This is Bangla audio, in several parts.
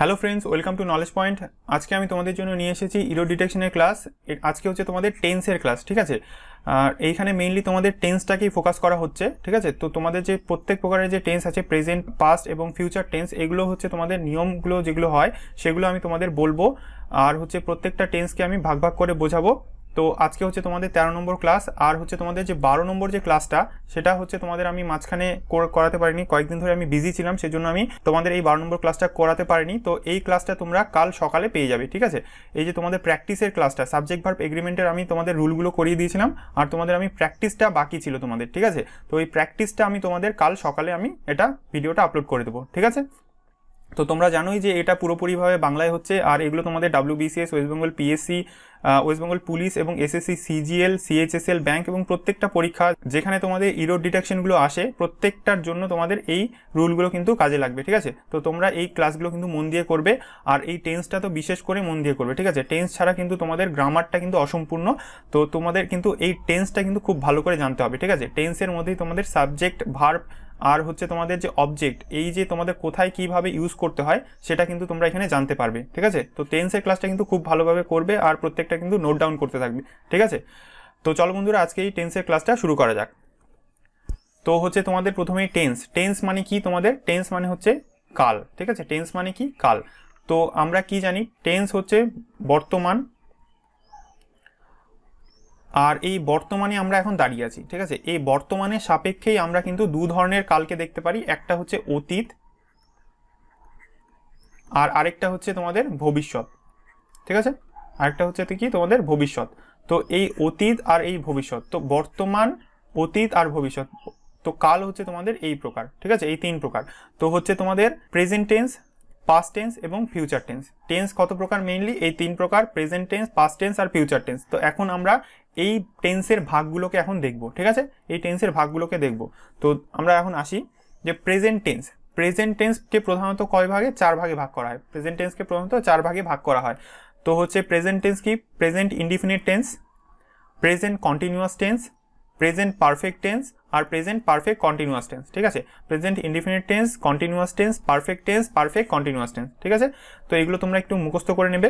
hello friends welcome to knowledge point আজকে আমি তোমাদের জন্য নিয়ে এসেছি ইরো ডিটেকশনের ক্লাস আজকে হচ্ছে তোমাদের টেন্সের ক্লাস ঠিক আছে আর এইখানে মেইনলি তোমাদের টেন্সটাকেই ফোকাস করা হচ্ছে ঠিক আছে তো তোমাদের যে প্রত্যেক প্রকারের যে টেন্স আছে প্রেজেন্ট পাস্ট এবং ফিউচার টেন্স এগুলো হচ্ছে তোমাদের নিয়মগুলো যেগুলো হয় সেগুলো আমি তোমাদের বলবো আর হচ্ছে প্রত্যেকটা টেন্সকে আমি ভাগ ভাগ করে বোঝাবো তো আজকে হচ্ছে তোমাদের তেরো নম্বর ক্লাস আর হচ্ছে তোমাদের যে বারো নম্বর যে ক্লাসটা সেটা হচ্ছে তোমাদের আমি মাঝখানে করাতে পারিনি কয়েকদিন ধরে আমি বিজি ছিলাম সেজন্য আমি তোমাদের এই বারো নম্বর ক্লাসটা করাতে পারিনি তো এই ক্লাসটা তোমরা কাল সকালে পেয়ে যাবে ঠিক আছে এই যে তোমাদের প্র্যাকটিসের ক্লাসটা সাবজেক্ট ভার্ব এগ্রিমেন্টের আমি তোমাদের রুলগুলো করিয়ে দিয়েছিলাম আর তোমাদের আমি প্র্যাকটিসটা বাকি ছিল তোমাদের ঠিক আছে তো এই প্র্যাকটিসটা আমি তোমাদের কাল সকালে আমি এটা ভিডিওটা আপলোড করে দেবো ঠিক আছে তো তোমরা জানোই যে এটা পুরোপুরিভাবে বাংলায় হচ্ছে আর এগুলো তোমাদের WBCS West Bengal PSC West Bengal police এবং এসএসসি সিজিএল সিএইচএসএল ব্যাংক এবং প্রত্যেকটা পরীক্ষা যেখানে তোমাদের ইরোড ডিটেকশনগুলো আসে প্রত্যেকটার জন্য তোমাদের এই রুলগুলো কিন্তু কাজে লাগবে ঠিক আছে তো তোমরা এই ক্লাসগুলো কিন্তু মন দিয়ে করবে আর এই টেন্সটা তো বিশেষ করে মন দিয়ে করবে ঠিক আছে টেন্স ছাড়া কিন্তু তোমাদের গ্রামারটা কিন্তু অসম্পূর্ণ তো তোমাদের কিন্তু এই টেন্সটা কিন্তু খুব ভালো করে জানতে হবে ঠিক আছে টেন্সের মধ্যেই তোমাদের সাবজেক্ট ভার্ব আর হচ্ছে তোমাদের যে অবজেক্ট এই যে তোমাদের কোথায় কিভাবে ইউজ করতে হয় সেটা কিন্তু তোমরা এখানে জানতে পারবে ঠিক আছে তো টেন্সের ক্লাসটা কিন্তু খুব ভালোভাবে করবে আর প্রত্যেকটা কিন্তু নোট ডাউন করতে থাকবে ঠিক আছে তো চলো বন্ধুরা আজকে এই টেন্সের ক্লাসটা শুরু করা যাক তো হচ্ছে তোমাদের প্রথমেই টেন্স টেন্স মানে কি তোমাদের টেন্স মানে হচ্ছে কাল ঠিক আছে টেন্স মানে কি কাল তো আমরা কি জানি টেন্স হচ্ছে বর্তমান আর এই বর্তমানে আমরা এখন দাঁড়িয়ে আছি ঠিক আছে এই বর্তমানে সাপেক্ষেই আমরা কিন্তু দু ধরনের কালকে দেখতে পারি একটা হচ্ছে অতীত আর আরেকটা হচ্ছে তোমাদের ভবিষ্যৎ ঠিক আছে আরেকটা হচ্ছে কি তোমাদের ভবিষ্যৎ তো এই অতীত আর এই ভবিষ্যৎ তো বর্তমান অতীত আর ভবিষ্যৎ তো কাল হচ্ছে তোমাদের এই প্রকার ঠিক আছে এই তিন প্রকার তো হচ্ছে তোমাদের প্রেজেন্ট টেন্স পাস্ট টেন্স এবং ফিউচার টেন্স টেন্স কত প্রকার মেইনলি এই তিন প্রকার প্রেজেন্ট টেন্স পাস্ট টেন্স আর ফিউচার টেন্স তো এখন আমরা এই টেন্সের ভাগগুলোকে এখন দেখব ঠিক আছে এই টেন্সের ভাগগুলোকে দেখব তো আমরা এখন আসি যে প্রেজেন্ট টেন্স প্রেজেন্ট টেন্সকে প্রধানত কয় ভাগে চার ভাগে ভাগ করা হয় প্রেজেন্ট টেন্সকে প্রধানত চার ভাগে ভাগ করা হয় তো হচ্ছে প্রেজেন্ট টেন্স কি present indefinite tense present continuous tense present perfect tense আর প্রেজেন্ট পারফেক্ট কন্টিনিউয়াস টেন্স ঠিক আছে present indefinite tense continuous tense perfect tense perfect continuous tense ঠিক আছে তো এগুলো তোমরা একটু মুখস্থ করে নেবে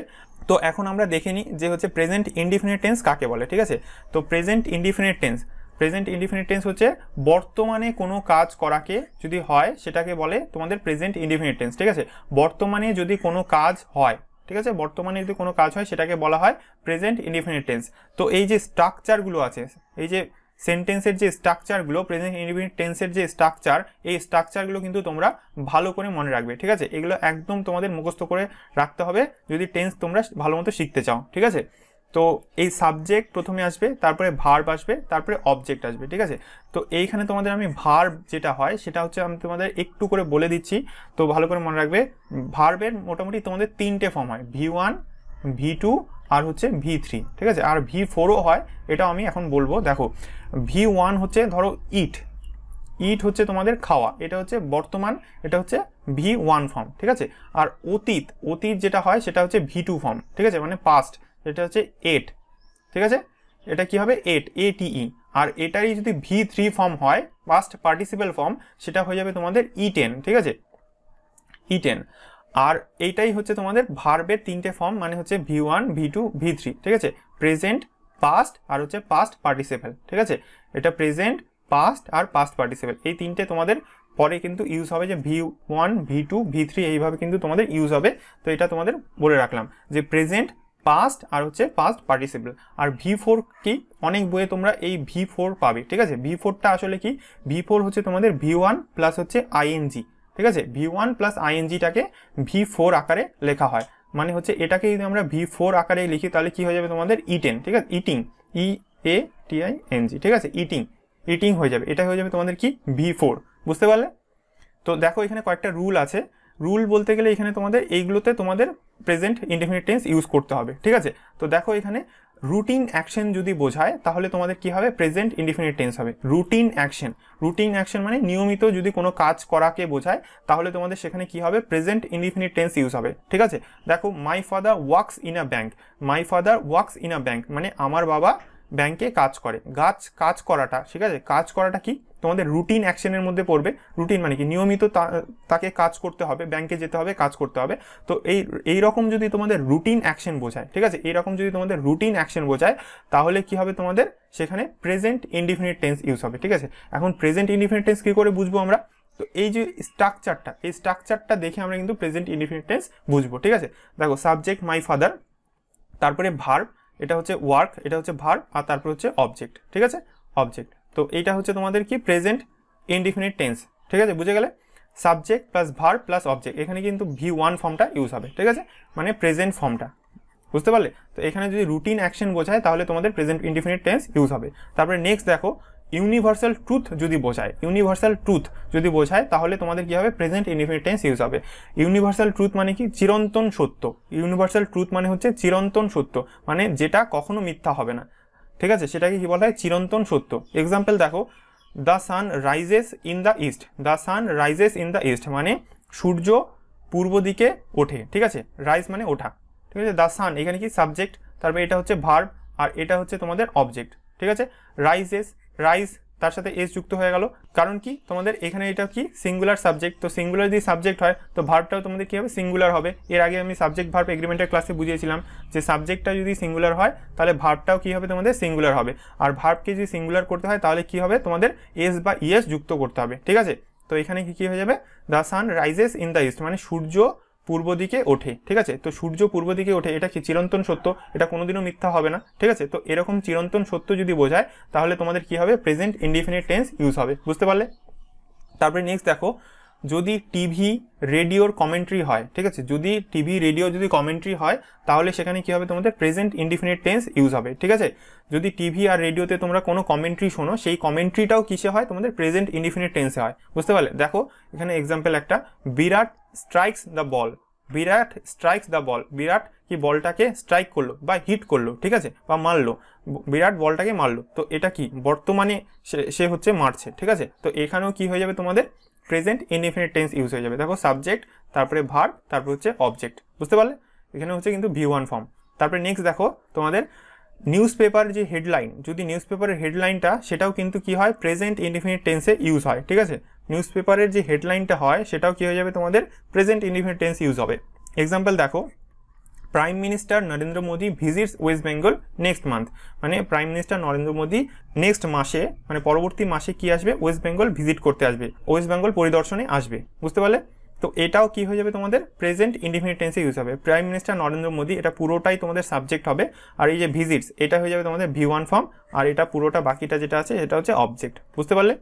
তো এখন আমরা দেখে নিই যে হচ্ছে প্রেজেন্ট ইন্ডিফিনিট টেন্স কাকে বলে ঠিক আছে তো present indefinite tense present indefinite tense হচ্ছে বর্তমানে কোনো কাজ করাকে যদি হয় সেটাকে বলে তোমাদের প্রেজেন্ট ইন্ডিফিনিট টেন্স ঠিক আছে বর্তমানে যদি কোনো কাজ হয় ঠিক আছে বর্তমানে যদি কোনো কাজ হয় সেটাকে বলা হয় প্রেজেন্ট ইন্ডিফিনিট টেন্স তো এই যে স্ট্রাকচারগুলো আছে এই যে সেন্টেন্সের যে স্ট্রাকচারগুলো প্রেজেন্ট ইন্ডিপেন্ডেন্ট টেন্সের যে স্ট্রাকচার এই স্ট্রাকচারগুলো কিন্তু তোমরা ভালো করে মনে রাখবে ঠিক আছে এগুলো একদম তোমাদের মুখস্থ করে রাখতে হবে যদি টেন্স তোমরা ভালো মতো শিখতে চাও ঠিক আছে তো এই সাবজেক্ট প্রথমে আসবে তারপরে ভার্ব আসবে তারপরে অবজেক্ট আসবে ঠিক আছে তো এইখানে তোমাদের আমি ভার্ব যেটা হয় সেটা হচ্ছে আমি তোমাদের একটু করে বলে দিচ্ছি তো ভালো করে মনে রাখবে ভার্বের মোটামুটি তোমাদের তিনটে ফর্ম হয় ভি ওয়ান ভি টু আর হচ্ছে ভি থ্রি ঠিক আছে আর ভি ফোরও হয় এটাও আমি এখন বলবো দেখো ভি ওয়ান হচ্ছে ধরো ইট ইট হচ্ছে তোমাদের খাওয়া এটা হচ্ছে বর্তমান এটা হচ্ছে ভি ওয়ান ফর্ম ঠিক আছে আর অতীত অতীত যেটা হয় সেটা হচ্ছে ভি টু ফর্ম ঠিক আছে মানে পাস্ট এটা হচ্ছে এট ঠিক আছে এটা কি হবে এট এ ই আর এটারই যদি ভি থ্রি ফর্ম হয় পাস্ট পার্টিসিপেল ফর্ম সেটা হয়ে যাবে তোমাদের ই e টেন ঠিক আছে ই e টেন আর এইটাই হচ্ছে তোমাদের ভার্বের তিনটে ফর্ম মানে হচ্ছে V one V two V three ঠিক আছে প্রেজেন্ট পাস্ট আর হচ্ছে পাস্ট পার্টিসিপেল ঠিক আছে এটা প্রেজেন্ট পাস্ট আর পাস্ট পার্টিসিপেল এই তিনটে তোমাদের পরে কিন্তু ইউজ হবে যে V one V two V three এইভাবে কিন্তু তোমাদের ইউজ হবে তো এটা তোমাদের বলে রাখলাম যে প্রেজেন্ট পাস্ট আর হচ্ছে পাস্ট পার্টিসিপেল আর ভি ফোর কি অনেক বইয়ে তোমরা এই ভি ফোর পাবে ঠিক আছে ভি ফোরটা আসলে কি ভি ফোর হচ্ছে তোমাদের ভি ওয়ান প্লাস হচ্ছে আইএনজি ঠিক আছে ভি ওয়ান প্লাস আইএনজিটাকে ভি ফোর আকারে লেখা হয় মানে হচ্ছে এটাকে যদি আমরা ভি ফোর আকারে লিখি তাহলে কি হয়ে যাবে তোমাদের ইটেন ঠিক আছে eating E A T I N G ঠিক আছে ইটিং ইটিং হয়ে যাবে এটা হয়ে যাবে তোমাদের কি ভি ফোর বুঝতে পারলে তো দেখো এখানে কয়েকটা রুল আছে রুল বলতে গেলে এখানে তোমাদের এইগুলোতে তোমাদের প্রেজেন্ট ইন্ডিফিনিট টেন্স ইউজ করতে হবে ঠিক আছে তো দেখো এখানে রুটিন অ্যাকশন যদি বোঝায় তাহলে তোমাদের কি হবে প্রেজেন্ট ইন্ডিফিনিট টেন্স হবে রুটিন অ্যাকশন রুটিন অ্যাকশন মানে নিয়মিত যদি কোনো কাজ করাকে বোঝায় তাহলে তোমাদের সেখানে কি হবে প্রেজেন্ট ইন্ডিফিনিট টেন্স ইউজ হবে ঠিক আছে দেখো my father works in a bank my father works in a bank মানে আমার বাবা ব্যাংকে কাজ করে গাছ কাজ করাটা ঠিক আছে কাজ করাটা কি তোমাদের রুটিন অ্যাকশনের মধ্যে পড়বে রুটিন মানে কি নিয়মিত তাকে কাজ করতে হবে ব্যাংকে যেতে হবে কাজ করতে হবে তো এই এই রকম যদি তোমাদের রুটিন অ্যাকশন বোঝায় ঠিক আছে এইরকম যদি তোমাদের রুটিন অ্যাকশন বোঝায় তাহলে কি হবে তোমাদের সেখানে প্রেজেন্ট ইনডিফিনিট টেন্স ইউজ হবে ঠিক আছে এখন প্রেজেন্ট ইনডিফিনিট টেন্স কী করে বুঝবো আমরা তো এই যে স্ট্রাকচারটা এই স্ট্রাকচারটা দেখে আমরা কিন্তু প্রেজেন্ট ইনডিফিনিট টেন্স বুঝবো ঠিক আছে দেখো সাবজেক্ট মাই ফাদার তারপরে ভার্ব এটা হচ্ছে ওয়ার্ক এটা হচ্ছে ভার আর তারপর হচ্ছে অবজেক্ট ঠিক আছে অবজেক্ট তো এইটা হচ্ছে তোমাদের কি প্রেজেন্ট ইনডিফিনিট টেন্স ঠিক আছে বুঝে গেলে subject plus verb plus object এখানে কিন্তু ভি ওয়ান ফর্মটা ইউজ হবে ঠিক আছে মানে প্রেজেন্ট ফর্মটা বুঝতে পারলে তো এখানে যদি রুটিন অ্যাকশন বোঝায় তাহলে তোমাদের প্রেজেন্ট ইনডিফিনিট টেন্স ইউজ হবে তারপরে নেক্সট দেখো ইউনিভার্সাল ট্রুথ যদি বোঝায় ইউনিভার্সাল ট্রুথ যদি বোঝায় তাহলে তোমাদের কী হবে প্রেজেন্ট ইনফিনিট ইউজ হবে ইউনিভার্সাল ট্রুথ মানে কি চিরন্তন সত্য ইউনিভার্সাল ট্রুথ মানে হচ্ছে চিরন্তন সত্য মানে যেটা কখনো মিথ্যা হবে না ঠিক আছে সেটাকে কী বলা হয় চিরন্তন সত্য এক্সাম্পল দেখো the sun rises in the east the sun rises in the east মানে সূর্য পূর্ব দিকে ওঠে ঠিক আছে রাইজ মানে ওঠা ঠিক আছে দ্য সান এখানে কি সাবজেক্ট তারপরে এটা হচ্ছে ভার্ব আর এটা হচ্ছে তোমাদের অবজেক্ট ঠিক আছে রাইজেস রাইজ তার সাথে এস যুক্ত হয়ে গেল কারণ কি তোমাদের এখানে এটা কি সিঙ্গুলার সাবজেক্ট তো সিঙ্গুলার যদি সাবজেক্ট হয় তো ভার্বটাও তোমাদের কী হবে সিঙ্গুলার হবে এর আগে আমি সাবজেক্ট ভার্ব এগ্রিমেন্টের ক্লাসে বুঝিয়েছিলাম যে সাবজেক্টটা যদি সিঙ্গুলার হয় তাহলে ভার্বটাও কী হবে তোমাদের সিঙ্গুলার হবে আর ভার্বকে যদি সিঙ্গুলার করতে হয় তাহলে কি হবে তোমাদের এস বা ইএস যুক্ত করতে হবে ঠিক আছে তো এখানে কি কী হয়ে যাবে the sun rises in the east মানে সূর্য পূর্ব দিকে ওঠে ঠিক আছে তো সূর্য পূর্ব দিকে ওঠে এটা কি চিরন্তন সত্য এটা কোনোদিনও মিথ্যা হবে না ঠিক আছে তো এরকম চিরন্তন সত্য যদি বোঝায় তাহলে তোমাদের কি হবে প্রেজেন্ট ইনডিফিনিট টেন্স ইউজ হবে বুঝতে পারলে তারপরে নেক্সট দেখো যদি টিভি রেডিওর কমেন্ট্রি হয় ঠিক আছে যদি টিভি রেডিও যদি কমেন্ট্রি হয় তাহলে সেখানে কী হবে তোমাদের প্রেজেন্ট ইনডিফিনিট টেন্স ইউজ হবে ঠিক আছে যদি টিভি আর রেডিওতে তোমরা কোনো কমেন্ট্রি শোনো সেই কমেন্ট্রিটাও কিসে হয় তোমাদের প্রেজেন্ট ইনডিফিনিট টেন্সে হয় বুঝতে পারলে দেখো এখানে এক্সাম্পল একটা Virat strikes the ball Virat strikes the ball Virat কি বলটাকে স্ট্রাইক করলো বা হিট করলো ঠিক আছে বা মারলো বিরাট বলটাকে মারলো তো এটা কি বর্তমানে সে হচ্ছে মারছে ঠিক আছে তো এখানেও কি হয়ে যাবে তোমাদের প্রেজেন্ট ইনডিফিনিট টেন্স ইউজ হয়ে যাবে দেখো সাবজেক্ট তারপরে ভার তারপরে হচ্ছে অবজেক্ট বুঝতে পারলে এখানে হচ্ছে কিন্তু ভি ওয়ান ফর্ম তারপরে নেক্সট দেখো তোমাদের নিউজ পেপার যে হেডলাইন যদি নিউজ পেপারের হেডলাইনটা সেটাও কিন্তু কি হয় প্রেজেন্ট ইনডিফিনিট টেন্সে ইউজ হয় ঠিক আছে নিউজ পেপারের যে হেডলাইনটা হয় সেটাও কি হয়ে যাবে তোমাদের প্রেজেন্ট ইনডিফিনিট টেন্স ইউজ হবে এক্সাম্পল দেখো prime minister Narendra Modi visits West Bengal next month মানে prime minister Narendra Modi next মাসে মানে পরবর্তী মাসে কি আসবে ওয়েস্ট বেঙ্গল ভিজিট করতে আসবে ওয়েস্ট বেঙ্গল পরিদর্শনে আসবে বুঝতে পারলে তো এটাও কি হয়ে যাবে তোমাদের প্রেজেন্ট ইন্ডিফিনিট টেন্সে ইউজ হবে প্রাইম মিনিস্টার নরেন্দ্র মোদী এটা পুরোটাই তোমাদের সাবজেক্ট হবে আর এই যে ভিজিটস এটা হয়ে যাবে তোমাদের ভি ওয়ান ফর্ম আর এটা পুরোটা বাকিটা যেটা আছে এটা হচ্ছে অবজেক্ট বুঝতে পারলে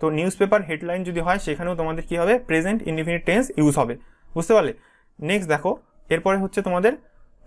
তো নিউজ পেপার হেডলাইন যদি হয় সেখানেও তোমাদের কি হবে প্রেজেন্ট ইন্ডিফিনিট টেন্স ইউজ হবে বুঝতে পারলে নেক্সট দেখো এরপরে হচ্ছে তোমাদের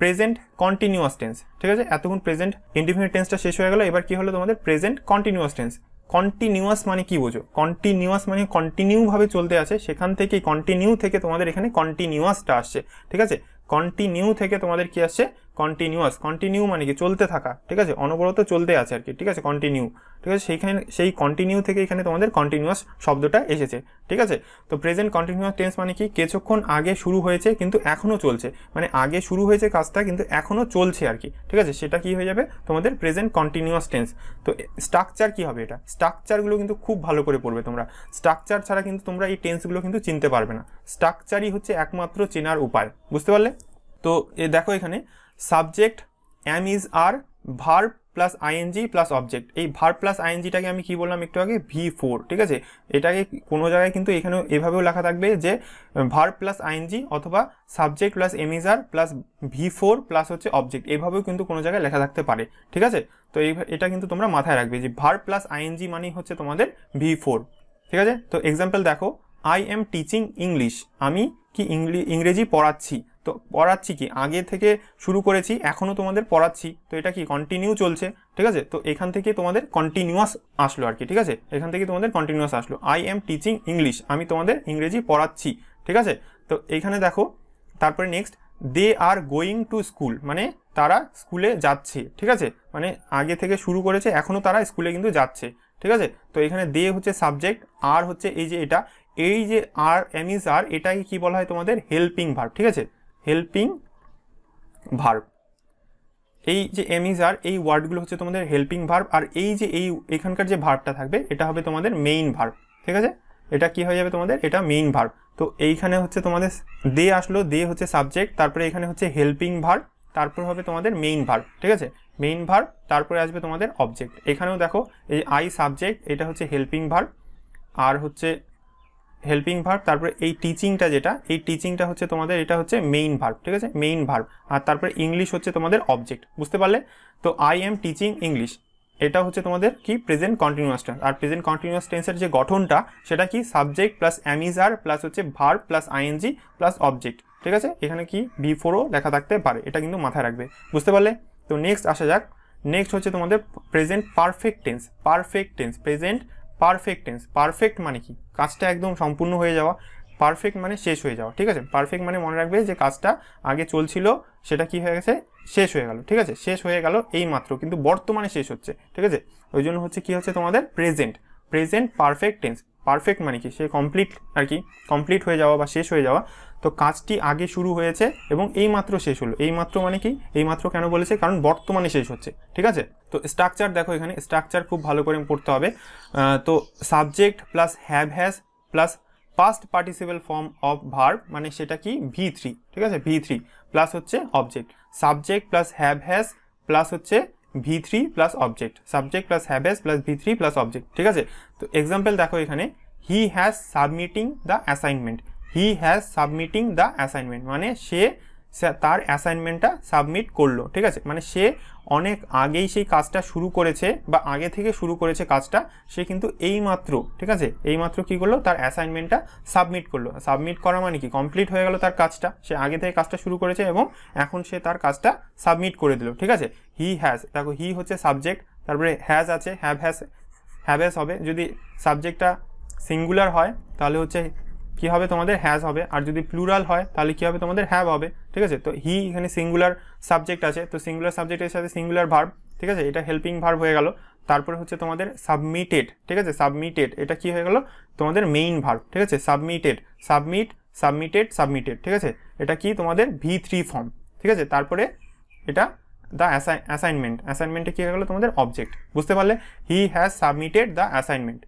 প্রেজেন্ট কন্টিনিউয়াস টেন্স ঠিক আছে এতক্ষণ প্রেজেন্ট ইন্ডিফিনিট টেন্সটা শেষ হয়ে গেল এবার কি হলো তোমাদের প্রেজেন্ট কন্টিনিউয়াস টেন্স কন্টিনিউয়াস মানে কি বোঝো কন্টিনিউয়াস মানে কন্টিনিউভাবে চলতে আছে সেখান থেকে কন্টিনিউ থেকে তোমাদের এখানে কন্টিনিউয়াসটা আসছে ঠিক আছে কন্টিনিউ থেকে তোমাদের কি আসছে কন্টিনিউয়াস কন্টিনিউ মানে কি চলতে থাকা ঠিক আছে অনবরত চলতে আছে আর কি ঠিক আছে কন্টিনিউ ঠিক আছে সেইখানে সেই কন্টিনিউ থেকে এখানে তোমাদের কন্টিনিউয়াস শব্দটা এসেছে ঠিক আছে তো প্রেজেন্ট কন্টিনিউয়াস টেন্স মানে কি কিছুক্ষণ আগে শুরু হয়েছে কিন্তু এখনও চলছে মানে আগে শুরু হয়েছে কাজটা কিন্তু এখনও চলছে আর কি ঠিক আছে সেটা কি হয়ে যাবে তোমাদের প্রেজেন্ট কন্টিনিউয়াস টেন্স তো স্ট্রাকচার কি হবে এটা স্ট্রাকচারগুলো কিন্তু খুব ভালো করে পড়বে তোমরা স্ট্রাকচার ছাড়া কিন্তু তোমরা এই টেন্সগুলো কিন্তু চিনতে পারবে না স্ট্রাকচারই হচ্ছে একমাত্র চেনার উপায় বুঝতে পারলে তো এ দেখো এখানে সাবজেক্ট অ্যাম ইজ আর ভার প্লাস আইএনজি প্লাস অবজেক্ট এই ভার প্লাস আইএনজিটাকে আমি কি বললাম একটু আগে ভি ফোর ঠিক আছে এটাকে কোনো জায়গায় কিন্তু এখানেও এভাবেও লেখা থাকবে যে ভার প্লাস আইএনজি অথবা subject plus are plus V four plus হচ্ছে অবজেক্ট এভাবেও কিন্তু কোনো জায়গায় লেখা থাকতে পারে ঠিক আছে তো এই এটা কিন্তু তোমরা মাথায় রাখবে যে ভার প্লাস আইএনজি মানেই হচ্ছে তোমাদের ভি ফোর ঠিক আছে তো এক্সাম্পল দেখো আই এম টিচিং ইংলিশ আমি কি ইংরেজি পড়াচ্ছি তো পড়াচ্ছি কি আগে থেকে শুরু করেছি এখনও তোমাদের পড়াচ্ছি তো এটা কি কন্টিনিউ চলছে ঠিক আছে তো এখান থেকে তোমাদের কন্টিনিউয়াস আসলো আর কি ঠিক আছে এখান থেকে তোমাদের কন্টিনিউয়াস আসলো আই এম টিচিং ইংলিশ আমি তোমাদের ইংরেজি পড়াচ্ছি ঠিক আছে তো এইখানে দেখো তারপরে next they are going to school মানে তারা স্কুলে যাচ্ছে ঠিক আছে মানে আগে থেকে শুরু করেছে এখনও তারা স্কুলে কিন্তু যাচ্ছে ঠিক আছে তো এখানে দে হচ্ছে সাবজেক্ট আর হচ্ছে এই যে এটা এই যে আর এম ইজ আর এটাকে কি বলা হয় তোমাদের হেল্পিং ভার্ব ঠিক আছে হেল্পিং ভার্ব এই যে এমইজ আর এই ওয়ার্ডগুলো হচ্ছে তোমাদের হেল্পিং ভার্ব আর এই যে এই এখানকার যে ভার্বটা থাকবে এটা হবে তোমাদের মেইন ভার্ব ঠিক আছে এটা কি হয়ে যাবে তোমাদের এটা মেইন ভার্ব তো এইখানে হচ্ছে তোমাদের দে আসলো দে হচ্ছে সাবজেক্ট তারপরে এখানে হচ্ছে হেল্পিং ভার্ব তারপর হবে তোমাদের মেইন ভার্ব ঠিক আছে মেইন ভার্ব তারপরে আসবে তোমাদের অবজেক্ট এখানেও দেখো এই আই সাবজেক্ট এটা হচ্ছে হেল্পিং ভার্ব আর হচ্ছে হেল্পিং ভার্ব তারপরে এই টিচিংটা যেটা এই টিচিংটা হচ্ছে তোমাদের এটা হচ্ছে মেইন ভার্ব ঠিক আছে মেইন ভার্ব আর তারপরে ইংলিশ হচ্ছে তোমাদের অবজেক্ট বুঝতে পারলে তো আই এম টিচিং ইংলিশ এটা হচ্ছে তোমাদের কি প্রেজেন্ট কন্টিনিউয়াস টেন্স আর প্রেজেন্ট কন্টিনিউয়াস টেন্সের যে গঠনটা সেটা কি সাবজেক্ট প্লাস অ্যামিজার প্লাস হচ্ছে verb plus ING plus object ঠিক আছে এখানে কি বি ফোরও লেখা থাকতে পারে এটা কিন্তু মাথায় রাখবে বুঝতে পারলে তো নেক্সট আসা যাক নেক্সট হচ্ছে তোমাদের present perfect tense perfect tense present perfect tense perfect মানে কি কাজটা একদম সম্পূর্ণ হয়ে যাওয়া পারফেক্ট মানে শেষ হয়ে যাওয়া ঠিক আছে পারফেক্ট মানে মনে রাখবে যে কাজটা আগে চলছিল সেটা কি হয়ে গেছে শেষ হয়ে গেল ঠিক আছে শেষ হয়ে গেল এই মাত্র কিন্তু বর্তমানে শেষ হচ্ছে ঠিক আছে ওই জন্য হচ্ছে কি হচ্ছে তোমাদের present present perfect tense perfect মানে কি সে কমপ্লিট আর কি কমপ্লিট হয়ে যাওয়া বা শেষ হয়ে যাওয়া তো কাজটি আগে শুরু হয়েছে এবং এই মাত্র শেষ হলো এই মাত্র মানে কি এই মাত্র কেন বলেছে কারণ বর্তমানে শেষ হচ্ছে ঠিক আছে তো স্ট্রাকচার দেখো এখানে স্ট্রাকচার খুব ভালো করে পড়তে হবে তো subject plus have has plus past participle form of verb মানে সেটা কি ভি থ্রি ঠিক আছে ভি থ্রি প্লাস হচ্ছে object subject plus have has plus হচ্ছে V three plus object subject plus have has plus V three plus object ঠিক আছে তো এক্সাম্পল দেখো এখানে he has submitting the assignment he has submitting the assignment মানে সে তার অ্যাসাইনমেন্টটা সাবমিট করলো ঠিক আছে মানে সে অনেক আগেই সেই কাজটা শুরু করেছে বা আগে থেকে শুরু করেছে কাজটা সে কিন্তু এইমাত্র ঠিক আছে এইমাত্র কি করলো তার অ্যাসাইনমেন্টটা সাবমিট করলো সাবমিট করা মানে কি কমপ্লিট হয়ে গেল তার কাজটা সে আগে থেকে কাজটা শুরু করেছে এবং এখন সে তার কাজটা সাবমিট করে দিল ঠিক আছে হি হ্যাজ দেখো হি হচ্ছে সাবজেক্ট তারপরে হ্যাজ আছে হ্যাভ হ্যাজ হ্যাভ হ্যাজ হবে যদি সাবজেক্টটা সিঙ্গুলার হয় তাহলে হচ্ছে কি হবে তোমাদের হ্যাজ হবে আর যদি প্লুরাল হয় তাহলে কি হবে তোমাদের হ্যাভ হবে ঠিক আছে তো হি এখানে সিঙ্গুলার সাবজেক্ট আছে তো সিঙ্গুলার সাবজেক্টের সাথে সিঙ্গুলার ভার্ব ঠিক আছে এটা হেল্পিং ভার্ব হয়ে গেল তারপরে হচ্ছে তোমাদের সাবমিটেড ঠিক আছে সাবমিটেড এটা কি হয়ে গেল তোমাদের মেইন ভার্ব ঠিক আছে সাবমিটেড সাবমিট সাবমিটেড সাবমিটেড ঠিক আছে এটা কি তোমাদের ভি থ্রি ফর্ম ঠিক আছে তারপরে এটা দ্য অ্যাসাইনমেন্ট অ্যাসাইনমেন্টে কী হয়ে গেলো তোমাদের অবজেক্ট বুঝতে পারলে he has submitted the assignment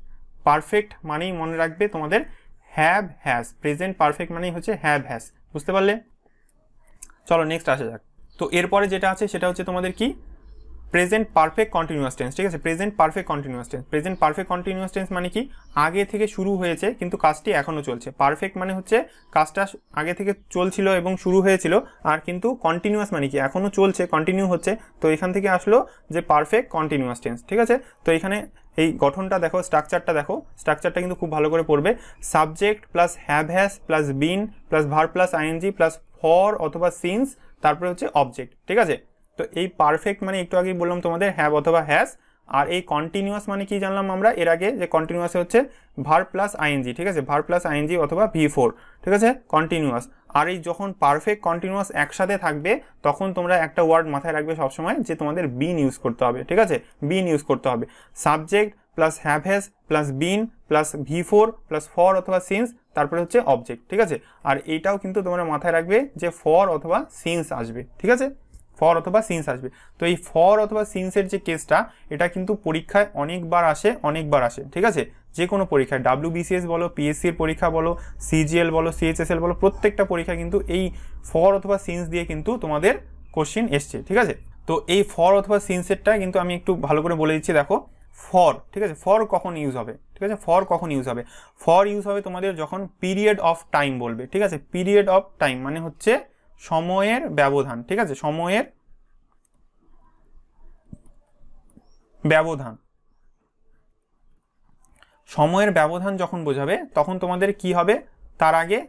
perfect মানেই মনে রাখবে তোমাদের হ্যাভ হ্যাজ প্রেজেন্ট পারফেক্ট মানেই হচ্ছে হ্যাভ হ্যাজ বুঝতে পারলে চলো নেক্সট আসা যাক তো এরপরে যেটা আছে সেটা হচ্ছে তোমাদের কি প্রেজেন্ট পারফেক্ট কন্টিনিউয়াস টেন্স ঠিক আছে present perfect continuous tense present perfect continuous tense মানে কি আগে থেকে শুরু হয়েছে কিন্তু কাজটি এখনও চলছে পারফেক্ট মানে হচ্ছে কাজটা আগে থেকে চলছিল এবং শুরু হয়েছিল আর কিন্তু কন্টিনিউয়াস মানে কি এখনও চলছে কন্টিনিউ হচ্ছে তো এখান থেকে আসলো যে পারফেক্ট কন্টিনিউয়াস টেন্স ঠিক আছে তো এখানে এই গঠনটা দেখো স্ট্রাকচারটা দেখো স্ট্রাকচারটা কিন্তু খুব ভালো করে পড়বে subject plus have has plus been plus verb plus ING plus for অথবা সিন্স তারপরে হচ্ছে অবজেক্ট ঠিক আছে তো এই পারফেক্ট মানে একটু আগেই বললাম তোমাদের হ্যাভ অথবা হ্যাস আর এই কন্টিনিউয়াস মানে কি জানলাম আমরা এর আগে যে কন্টিনিউয়াসে হচ্ছে ভার প্লাস আইএনজি ঠিক আছে ভার প্লাস আইএনজি অথবা ভি ফোর ঠিক আছে কন্টিনিউয়াস আর এই যখন পারফেক্ট কন্টিনিউয়াস একসাথে থাকবে তখন তোমরা একটা ওয়ার্ড মাথায় রাখবে সবসময় যে তোমাদের বিন ইউজ করতে হবে ঠিক আছে বিন ইউজ করতে হবে subject plus have has plus been plus V four plus for অথবা সিন্স তারপরে হচ্ছে অবজেক্ট ঠিক আছে আর এইটাও কিন্তু তোমরা মাথায় রাখবে যে ফর অথবা সিন্স আসবে ঠিক আছে ফর অথবা সিন্স আসবে তো এই ফর অথবা সিন্সের যে কেসটা এটা কিন্তু পরীক্ষায় অনেকবার আসে অনেকবার আসে ঠিক আছে যে কোনো পরীক্ষায় ডাব্লিউবিসিএস বলো পিএসসির পরীক্ষা বলো সিজিএল বলো সিএইচএসএল বলো প্রত্যেকটা পরীক্ষা কিন্তু এই ফর অথবা সিন্স দিয়ে কিন্তু তোমাদের কোশ্চিন এসছে ঠিক আছে তো এই ফর অথবা সিন্সেরটা কিন্তু আমি একটু ভালো করে বলে দিচ্ছি দেখো ফর ঠিক আছে ফর কখন ইউজ হবে ঠিক আছে ফর কখন ইউজ হবে ফর ইউজ হবে তোমাদের যখন পিরিয়ড অফ টাইম বলবে ঠিক আছে পিরিয়ড অফ টাইম মানে হচ্ছে সময়ের ব্যবধান ঠিক আছে সময়ের ব্যবধান সময়ের ব্যবধান যখন বোঝাবে তখন তোমাদের কি হবে তার আগে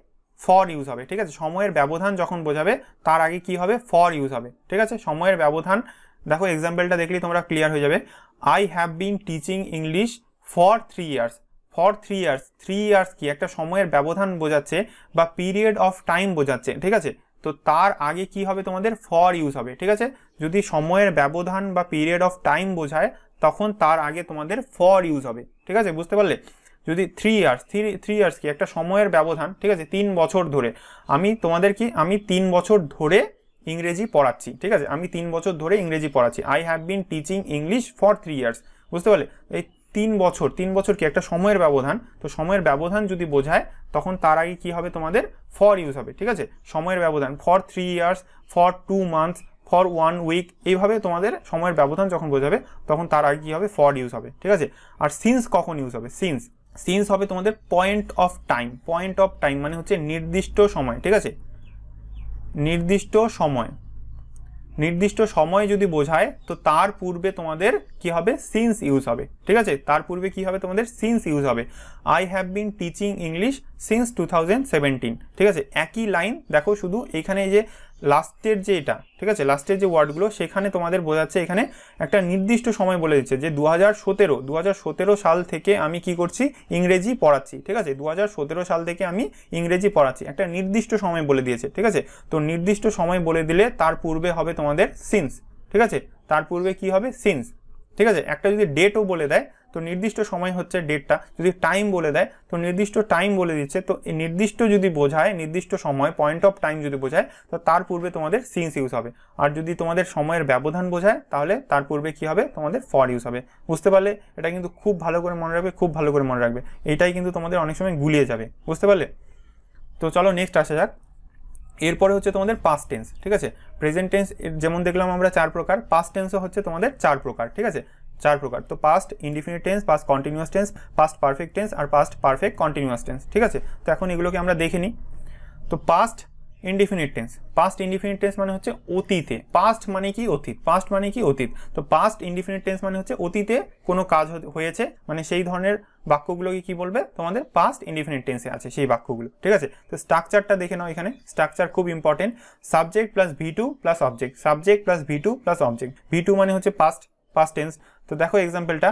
ফর ইউজ হবে ঠিক আছে সময়ের ব্যবধান যখন বোঝাবে তার আগে কি হবে ফর ইউজ হবে ঠিক আছে সময়ের ব্যবধান দেখো এক্সাম্পলটা দেখলেই তোমরা ক্লিয়ার হয়ে যাবে I have been teaching English for three years for three years three years কি একটা সময়ের ব্যবধান বোঝাচ্ছে বা পিরিয়ড অফ টাইম বোঝাচ্ছে ঠিক আছে তো তার আগে কি হবে তোমাদের ফর ইউজ হবে ঠিক আছে যদি সময়ের ব্যবধান বা পিরিয়ড অফ টাইম বোঝায় তখন তার আগে তোমাদের ফর ইউজ হবে ঠিক আছে বুঝতে পারলে যদি three years three three years কি একটা সময়ের ব্যবধান ঠিক আছে তিন বছর ধরে আমি তোমাদের কি আমি তিন বছর ধরে ইংরেজি পড়াচ্ছি ঠিক আছে আমি তিন বছর ধরে ইংরেজি পড়াচ্ছি I have been teaching English for three years বুঝতে পারলে এই তিন বছর তিন বছর কি একটা সময়ের ব্যবধান তো সময়ের ব্যবধান যদি বোঝায় তখন তার আগে কি হবে তোমাদের ফর ইউজ হবে ঠিক আছে সময়ের ব্যবধান for three years for two months for one week এইভাবে তোমাদের সময়ের ব্যবধান যখন বোঝাবে তখন তার আগে কী হবে ফর ইউজ হবে ঠিক আছে আর সিন্স কখন ইউজ হবে সিন্স সিন্স হবে তোমাদের point of time point of time মানে হচ্ছে নির্দিষ্ট সময় ঠিক আছে নির্দিষ্ট সময় নির্দিষ্ট সময় যদি বোঝায় তো তার পূর্বে তোমাদের কি হবে সিন্স ইউজ হবে ঠিক আছে তার পূর্বে কি হবে তোমাদের সিন্স ইউজ হবে I have been teaching English since two ঠিক আছে একই লাইন দেখো শুধু এখানে যে লাস্টের যে এটা ঠিক আছে লাস্টের যে ওয়ার্ডগুলো সেখানে তোমাদের বোঝাচ্ছে এখানে একটা নির্দিষ্ট সময় বলে দিচ্ছে যে দু হাজার সতেরো দু হাজার সতেরো সাল থেকে আমি কি করছি ইংরেজি পড়াচ্ছি ঠিক আছে দু হাজার সতেরো সাল থেকে আমি ইংরেজি পড়াচ্ছি একটা নির্দিষ্ট সময় বলে দিয়েছে ঠিক আছে তো নির্দিষ্ট সময় বলে দিলে তার পূর্বে হবে তোমাদের সিন্স ঠিক আছে তার পূর্বে কি হবে সিন্স ঠিক আছে একটা যদি ডেটও বলে দেয় তো নির্দিষ্ট সময় হচ্ছে ডেটটা যদি টাইম বলে দেয় তো নির্দিষ্ট টাইম বলে দিচ্ছে তো নির্দিষ্ট যদি বোঝায় নির্দিষ্ট সময় পয়েন্ট অফ টাইম যদি বোঝায় তো তার পূর্বে তোমাদের সিন্স ইউজ হবে আর যদি তোমাদের সময়ের ব্যবধান বোঝায় তাহলে তার পূর্বে কি হবে তোমাদের ফর ইউজ হবে বুঝতে পারলে এটা কিন্তু খুব ভালো করে মনে রাখবে খুব ভালো করে মনে রাখবে এটাই কিন্তু তোমাদের অনেক সময় গুলিয়ে যাবে বুঝতে পারলে তো চলো নেক্সট আসা যাক এরপরে হচ্ছে তোমাদের পাস্ট টেন্স ঠিক আছে প্রেজেন্ট টেন্স যেমন দেখলাম আমরা চার প্রকার পাস্ট টেন্সও হচ্ছে তোমাদের চার প্রকার ঠিক আছে চার প্রকার তো past indefinite tense past continuous tense past perfect tense আর পাস্ট পারফেক্ট কন্টিনিউয়াস টেন্স ঠিক আছে তো এখন এগুলোকে আমরা দেখে নিই তো past indefinite tense past indefinite tense মানে হচ্ছে অতীতে পাস্ট মানে কি অতীত পাস্ট মানে কি অতীত তো পাস্ট ইনডিফিনিট টেন্স মানে হচ্ছে অতীতে কোনো কাজ হয়েছে মানে সেই ধরনের বাক্যগুলোকে কি বলবে তোমাদের পাস্ট ইনডিফিনিট টেন্সে আছে সেই বাক্যগুলো ঠিক আছে তো স্ট্রাকচারটা দেখে নাও এখানে স্ট্রাকচার খুব important subject plus V two plus object subject plus V two plus object V two মানে হচ্ছে পাস্ট পাস্ট টেন্স তো দেখো এক্সাম্পলটা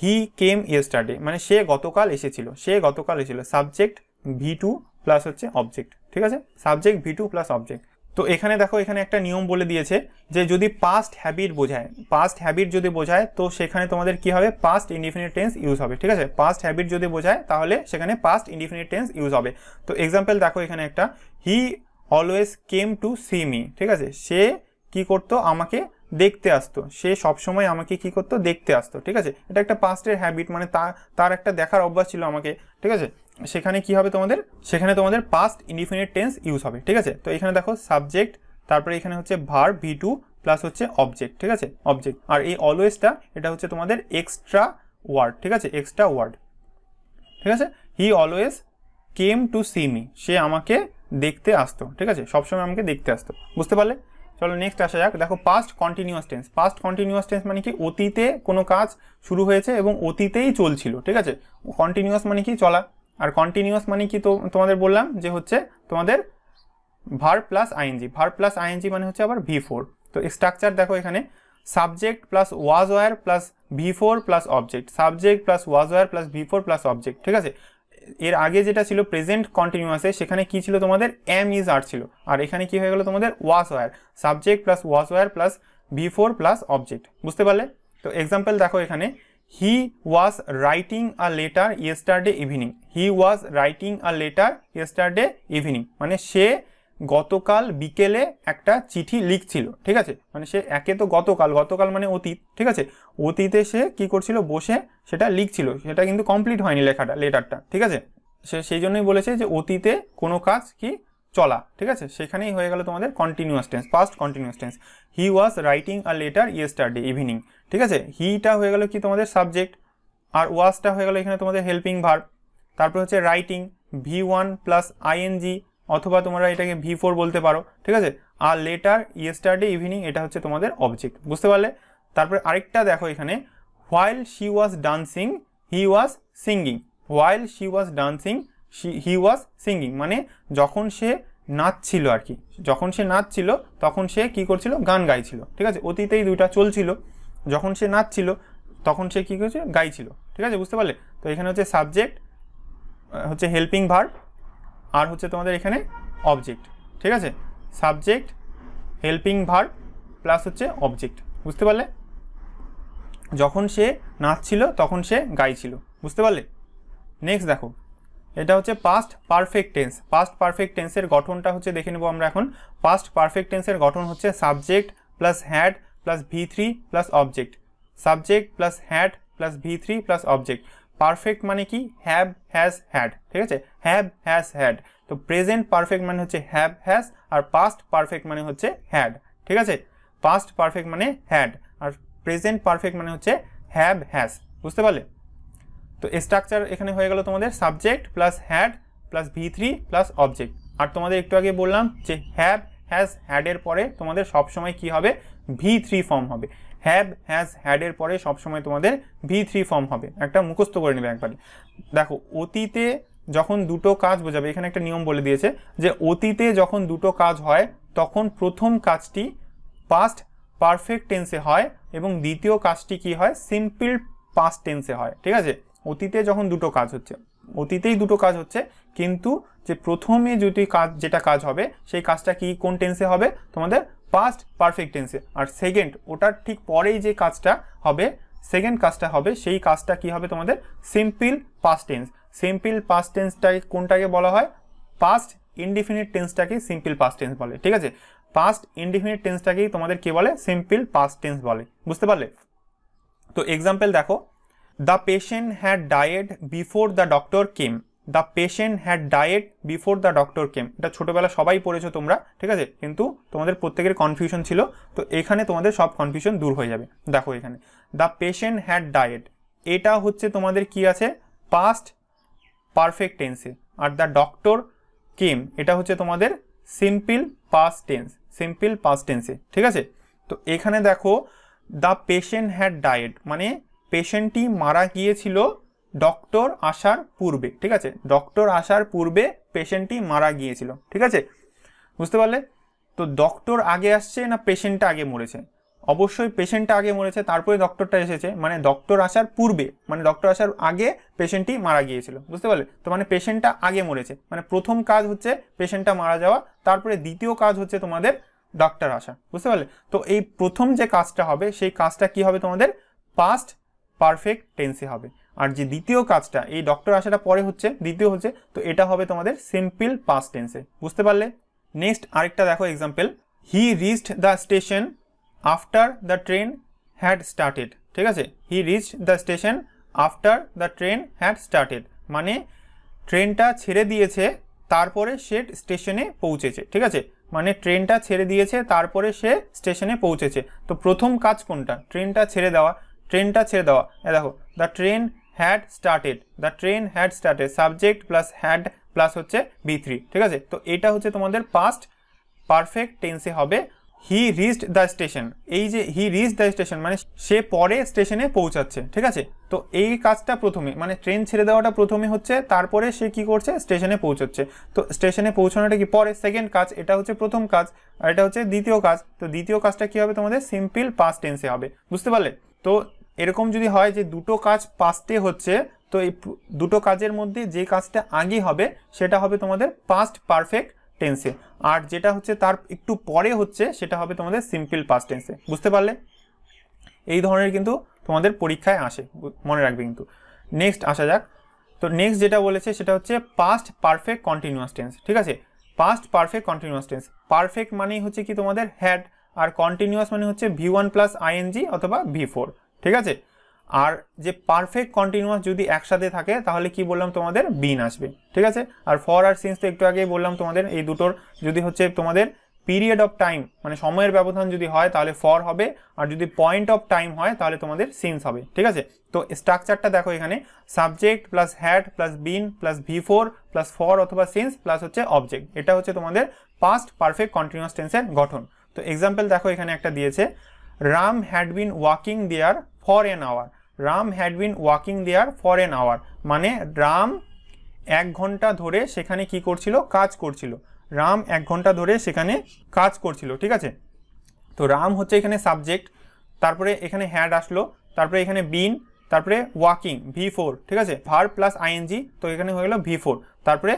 হি কেম ইয়েস্টারডে মানে সে গতকাল এসেছিল সে গতকাল এসেছিল সাবজেক্ট ভি টু প্লাস হচ্ছে অবজেক্ট ঠিক আছে subject V two plus object তো এখানে দেখো এখানে একটা নিয়ম বলে দিয়েছে যে যদি পাস্ট হ্যাবিট বোঝায় পাস্ট হ্যাবিট যদি বোঝায় তো সেখানে তোমাদের কি হবে পাস্ট ইন্ডিফিনিট টেন্স ইউজ হবে ঠিক আছে পাস্ট হ্যাবিট যদি বোঝায় তাহলে সেখানে পাস্ট ইন্ডিফিনিট টেন্স ইউজ হবে তো এক্সাম্পল দেখো এখানে একটা he always came to see me ঠিক আছে সে কি করতো আমাকে দেখতে আসতো সে সবসময় আমাকে কি করতো দেখতে আসতো ঠিক আছে এটা একটা পাস্টের হ্যাবিট মানে তার তার একটা দেখার অভ্যাস ছিল আমাকে ঠিক আছে সেখানে কি হবে তোমাদের সেখানে তোমাদের পাস্ট ইনডিফিনিট টেন্স ইউজ হবে ঠিক আছে তো এখানে দেখো সাবজেক্ট তারপরে এখানে হচ্ছে ভার ভি টু প্লাস হচ্ছে অবজেক্ট ঠিক আছে অবজেক্ট আর এই অলওয়েজটা এটা হচ্ছে তোমাদের এক্সট্রা ওয়ার্ড ঠিক আছে এক্সট্রা ওয়ার্ড ঠিক আছে he always came to see me সে আমাকে দেখতে আসতো ঠিক আছে সবসময় আমাকে দেখতে আসতো বুঝতে পারলে চলো নেক্সট আসা যাক দেখো past continuous tense past continuous tense মানে কি অতীতে কোনো কাজ শুরু হয়েছে এবং অতীতেই চলছিল ঠিক আছে কন্টিনিউয়াস মানে কি চলা আর কন্টিনিউয়াস মানে কি তো তোমাদের বললাম যে হচ্ছে তোমাদের verb plus ING verb plus ING মানে হচ্ছে আবার ভি ফোর তো স্ট্রাকচার দেখো এখানে subject plus was were plus V four plus object subject plus was were plus V four plus object ঠিক আছে এর আগে যেটা ছিল প্রেজেন্ট কন্টিনিউয়াসে সেখানে কি ছিল তোমাদের এম ইজ আর ছিল আর এখানে কি হয়ে গেল তোমাদের was were subject plus was were plus V four plus object বুঝতে পারলে তো এক্সাম্পল দেখো এখানে he was writing a letter yesterday evening he was writing a letter yesterday evening মানে সে গতকাল বিকেলে একটা চিঠি লিখছিল ঠিক আছে মানে সে একে তো গতকাল গতকাল মানে অতীত ঠিক আছে অতীতে সে কি করছিল বসে সেটা লিখছিল সেটা কিন্তু কমপ্লিট হয়নি লেখাটা লেটারটা ঠিক আছে সে সেই জন্যই বলেছে যে অতীতে কোনো কাজ কি চলা ঠিক আছে সেখানেই হয়ে গেল তোমাদের continuous tense past continuous tense he was writing a letter yesterday evening ঠিক আছে হিটা হয়ে গেল কি তোমাদের সাবজেক্ট আর ওয়াজটা হয়ে গেল এখানে তোমাদের হেল্পিং ভার্ব তারপর হচ্ছে writing V one plus ING অথবা তোমরা এটাকে ভি ফোর বলতে পারো ঠিক আছে আর লেটার ইয়েস্টারডে ইভিনিং এটা হচ্ছে তোমাদের অবজেক্ট বুঝতে পারলে তারপরে আরেকটা দেখো এখানে while she was dancing he was singing while she was dancing he was singing মানে যখন সে নাচছিল আর কি যখন সে নাচছিল তখন সে কি করছিল গান গাইছিল ঠিক আছে অতীতেই দুইটা চলছিল যখন সে নাচছিল তখন সে কী করছে গাইছিল ঠিক আছে বুঝতে পারলে তো এখানে হচ্ছে সাবজেক্ট হচ্ছে হেল্পিং ভার্ব আর হচ্ছে তোমাদের এখানে অবজেক্ট ঠিক আছে সাবজেক্ট হেল্পিং ভার প্লাস হচ্ছে অবজেক্ট বুঝতে পারলে যখন সে নাচছিল তখন সে গাইছিল বুঝতে পারলে নেক্সট দেখো এটা হচ্ছে past perfect tense past perfect টেন্সের গঠনটা হচ্ছে দেখে নেবো আমরা এখন পাস্ট পারফেক্ট টেন্সের গঠন হচ্ছে subject plus had plus V three plus object subject plus had plus V three plus object perfect মানে কি হ্যাব হ্যাজ হ্যাড ঠিক আছে হ্যাভ হ্যাজ হ্যাড তো প্রেজেন্ট পারফেক্ট মানে হচ্ছে হ্যাব হ্যাজ আর পাস্ট পারফেক্ট মানে হচ্ছে হ্যাড ঠিক আছে পাস্ট পারফেক্ট মানে হ্যাড আর প্রেজেন্ট পারফেক্ট মানে হচ্ছে হ্যাব হ্যাজ বুঝতে পারলে তো স্ট্রাকচার এখানে হয়ে গেল তোমাদের subject plus had plus V three plus object আর তোমাদের একটু আগে বললাম যে হ্যাব হ্যাজ হ্যাডের পরে তোমাদের সবসময় কি হবে ভি থ্রি ফর্ম হবে হ্যাব হ্যাজ হ্যাডের পরে সবসময় তোমাদের ভি থ্রি ফর্ম হবে একটা মুখস্থ করে নেবে একবারে দেখো অতীতে যখন দুটো কাজ বোঝাবে এখানে একটা নিয়ম বলে দিয়েছে যে অতীতে যখন দুটো কাজ হয় তখন প্রথম কাজটি পাস্ট পারফেক্ট টেন্সে হয় এবং দ্বিতীয় কাজটি কি হয় সিম্পল পাস্ট টেন্সে হয় ঠিক আছে অতীতে যখন দুটো কাজ হচ্ছে অতীতেই দুটো কাজ হচ্ছে কিন্তু যে প্রথমে যদি কাজ যেটা কাজ হবে সেই কাজটা কি কোন টেন্সে হবে তোমাদের পাস্ট পারফেক্ট টেন্সে আর সেকেন্ড ওটার ঠিক পরেই যে কাজটা হবে সেকেন্ড কাজটা হবে সেই কাজটা কি হবে তোমাদের simple past tense simple past টেন্সটাকে কোনটাকে বলা হয় পাস্ট ইনডিফিনিট টেন্সটাকে সিম্পল পাস্ট টেন্স বলে ঠিক আছে পাস্ট ইনডিফিনিট টেন্সটাকেই তোমাদের কে বলে সিম্পল পাস্ট টেন্স বলে বুঝতে পারলে তো এক্সাম্পল দেখো the patient had died before the doctor came the patient had died before the doctor came এটা ছোটোবেলা সবাই পড়েছো তোমরা ঠিক আছে কিন্তু তোমাদের প্রত্যেকের কনফিউশন ছিল তো এখানে তোমাদের সব কনফিউশন দূর হয়ে যাবে দেখো এখানে দ্য পেশেন্ট হ্যাড ডায়েট এটা হচ্ছে তোমাদের কি আছে পাস্ট পারফেক্ট টেন্সে আর দ্য ডক্টর কেম এটা হচ্ছে তোমাদের simple past tense simple past টেন্সে ঠিক আছে তো এখানে দেখো দ্য পেশেন্ট হ্যাড ডায়েট মানে পেশেন্টটি মারা গিয়েছিল ডক্টর আসার পূর্বে ঠিক আছে ডক্টর আসার পূর্বে পেশেন্টটি মারা গিয়েছিল ঠিক আছে বুঝতে পারলে তো ডক্টর আগে আসছে না পেশেন্টটা আগে মরেছে অবশ্যই পেশেন্টটা আগে মরেছে তারপরে ডক্টরটা এসেছে মানে ডক্টর আসার পূর্বে মানে ডক্টর আসার আগে পেশেন্টটি মারা গিয়েছিল বুঝতে পারলে তো মানে পেশেন্টটা আগে মরেছে মানে প্রথম কাজ হচ্ছে পেশেন্টটা মারা যাওয়া তারপরে দ্বিতীয় কাজ হচ্ছে তোমাদের ডক্টর আসা বুঝতে পারলে তো এই প্রথম যে কাজটা হবে সেই কাজটা কি হবে তোমাদের পাস্ট পারফেক্ট টেন্সে হবে আর যে দ্বিতীয় কাজটা এই ডক্টর আসাটা পরে হচ্ছে দ্বিতীয় হচ্ছে তো এটা হবে তোমাদের সিম্পল পাস্ট টেন্সে বুঝতে পারলে নেক্সট আরেকটা দেখো example he reached the station after the train had started ঠিক আছে he reached the station after the train had started মানে ট্রেনটা ছেড়ে দিয়েছে তারপরে সে স্টেশনে পৌঁছেছে ঠিক আছে মানে ট্রেনটা ছেড়ে দিয়েছে তারপরে সে স্টেশনে পৌঁছেছে তো প্রথম কাজ কোনটা ট্রেনটা ছেড়ে দেওয়া ট্রেনটা ছেড়ে দেওয়া দেখো the train had started the train had started subject plus had plus হচ্ছে বি থ্রি ঠিক আছে তো এটা হচ্ছে তোমাদের পাস্ট পারফেক্ট টেন্সে হবে হি রিচড দ্য স্টেশন এই যে হি রিচ দ্য স্টেশন মানে সে পরে স্টেশনে পৌঁছাচ্ছে ঠিক আছে তো এই কাজটা প্রথমে মানে ট্রেন ছেড়ে দেওয়াটা প্রথমে হচ্ছে তারপরে সে কি করছে স্টেশনে পৌঁছাচ্ছে তো স্টেশনে পৌঁছানোটা কি পরে সেকেন্ড কাজ এটা হচ্ছে প্রথম কাজ আর এটা হচ্ছে দ্বিতীয় কাজ তো দ্বিতীয় কাজটা কি হবে তোমাদের সিম্পল পাস্ট টেন্সে হবে বুঝতে পারলে তো এরকম যদি হয় যে দুটো কাজ পাস্টে হচ্ছে তো এই দুটো কাজের মধ্যে যে কাজটা আগে হবে সেটা হবে তোমাদের পাস্ট পারফেক্ট টেন্সে আর যেটা হচ্ছে তার একটু পরে হচ্ছে সেটা হবে তোমাদের সিম্পল পাস্ট টেন্সে বুঝতে পারলে এই ধরনের কিন্তু তোমাদের পরীক্ষায় আসে মনে রাখবে কিন্তু নেক্সট আসা যাক তো নেক্সট যেটা বলেছে সেটা হচ্ছে পাস্ট পারফেক্ট কন্টিনিউয়াস টেন্স ঠিক আছে past perfect continuous tense perfect মানেই হচ্ছে কি তোমাদের হ্যাড আর কন্টিনিউয়াস মানে হচ্ছে ভি ওয়ান প্লাস আইএনজি অথবা ভি ফোর ঠিক আছে আর যে পারফেক্ট কন্টিনিউয়াস যদি একসাথে থাকে তাহলে কি বললাম তোমাদের বিন আসবে ঠিক আছে আর ফর আর সিন্স তো একটু আগেই বললাম তোমাদের এই দুটোর যদি হচ্ছে তোমাদের পিরিয়ড অফ টাইম মানে সময়ের ব্যবধান যদি হয় তাহলে ফর হবে আর যদি পয়েন্ট অফ টাইম হয় তাহলে তোমাদের সিন্স হবে ঠিক আছে তো স্ট্রাকচারটা দেখো এখানে subject plus had plus been plus V four plus for অথবা সিন্স প্লাস হচ্ছে অবজেক্ট এটা হচ্ছে তোমাদের পাস্ট পারফেক্ট কন্টিনিউয়াস টেন্সের গঠন তো এক্সাম্পল দেখো এখানে একটা দিয়েছে Ram had been walking there for an hour Ram had been walking there for an hour মানে রাম এক ঘন্টা ধরে সেখানে কি করছিল কাজ করছিল রাম এক ঘন্টা ধরে সেখানে কাজ করছিল ঠিক আছে তো রাম হচ্ছে এখানে সাবজেক্ট তারপরে এখানে হ্যাড আসলো তারপরে এখানে বিন তারপরে ওয়াকিং ভি ফোর ঠিক আছে ভার প্লাস আইএনজি তো এখানে হয়ে গেলো ভি ফোর তারপরে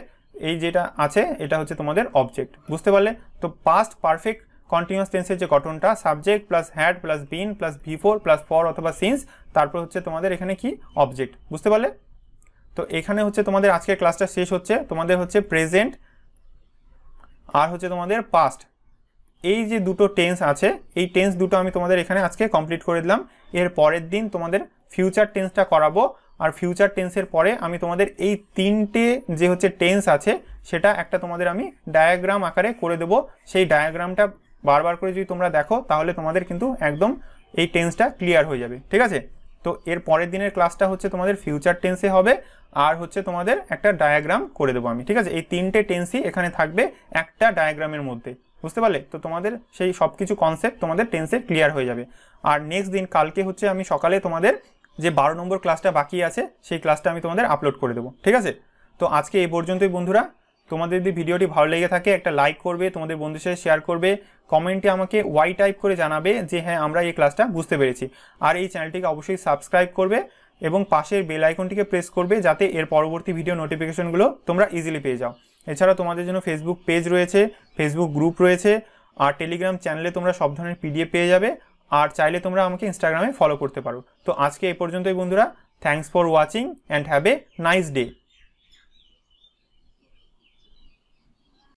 এই যেটা আছে এটা হচ্ছে তোমাদের অবজেক্ট বুঝতে পারলে তো পাস্ট পারফেক্ট কন্টিনিউয়াস টেন্সের যে গঠনটা subject plus had plus been plus V four plus for অথবা সিন্স তারপর হচ্ছে তোমাদের এখানে কি অবজেক্ট বুঝতে পারলে তো এখানে হচ্ছে তোমাদের আজকে ক্লাসটা শেষ হচ্ছে তোমাদের হচ্ছে প্রেজেন্ট আর হচ্ছে তোমাদের পাস্ট এই যে দুটো টেন্স আছে এই টেন্স দুটো আমি তোমাদের এখানে আজকে কমপ্লিট করে দিলাম এর পরের দিন তোমাদের ফিউচার টেন্সটা করাবো আর ফিউচার টেন্সের পরে আমি তোমাদের এই তিনটে যে হচ্ছে টেন্স আছে সেটা একটা তোমাদের আমি ডায়াগ্রাম আকারে করে দেব সেই ডায়াগ্রামটা বারবার করে যদি তোমরা দেখো তাহলে তোমাদের কিন্তু একদম এই টেন্সটা ক্লিয়ার হয়ে যাবে ঠিক আছে তো এর পরের দিনের ক্লাসটা হচ্ছে তোমাদের ফিউচার টেন্সে হবে আর হচ্ছে তোমাদের একটা ডায়াগ্রাম করে দেবো আমি ঠিক আছে এই তিনটে টেন্সই এখানে থাকবে একটা ডায়াগ্রামের মধ্যে বুঝতে পারলে তো তোমাদের সেই সব কিছু কনসেপ্ট তোমাদের টেন্সে ক্লিয়ার হয়ে যাবে আর নেক্সট দিন কালকে হচ্ছে আমি সকালে তোমাদের যে বারো নম্বর ক্লাসটা বাকি আছে সেই ক্লাসটা আমি তোমাদের আপলোড করে দেবো ঠিক আছে তো আজকে এই পর্যন্তই বন্ধুরা তোমাদের যদি ভিডিওটি ভালো লেগে থাকে একটা লাইক করবে তোমাদের বন্ধুর সাথে শেয়ার করবে কমেন্টে আমাকে ওয়াই টাইপ করে জানাবে যে হ্যাঁ আমরা এই ক্লাসটা বুঝতে পেরেছি আর এই চ্যানেলটিকে অবশ্যই সাবস্ক্রাইব করবে এবং পাশের বেল আইকনটিকে প্রেস করবে যাতে এর পরবর্তী ভিডিও নোটিফিকেশনগুলো তোমরা ইজিলি পেয়ে যাও এছাড়া তোমাদের জন্য ফেসবুক পেজ রয়েছে ফেসবুক গ্রুপ রয়েছে আর টেলিগ্রাম চ্যানেলে তোমরা সব ধরনের পিডিএফ পেয়ে যাবে আর চাইলে তোমরা আমাকে ইনস্টাগ্রামে ফলো করতে পারো তো আজকে এ পর্যন্তই বন্ধুরা thanks for watching and have a nice day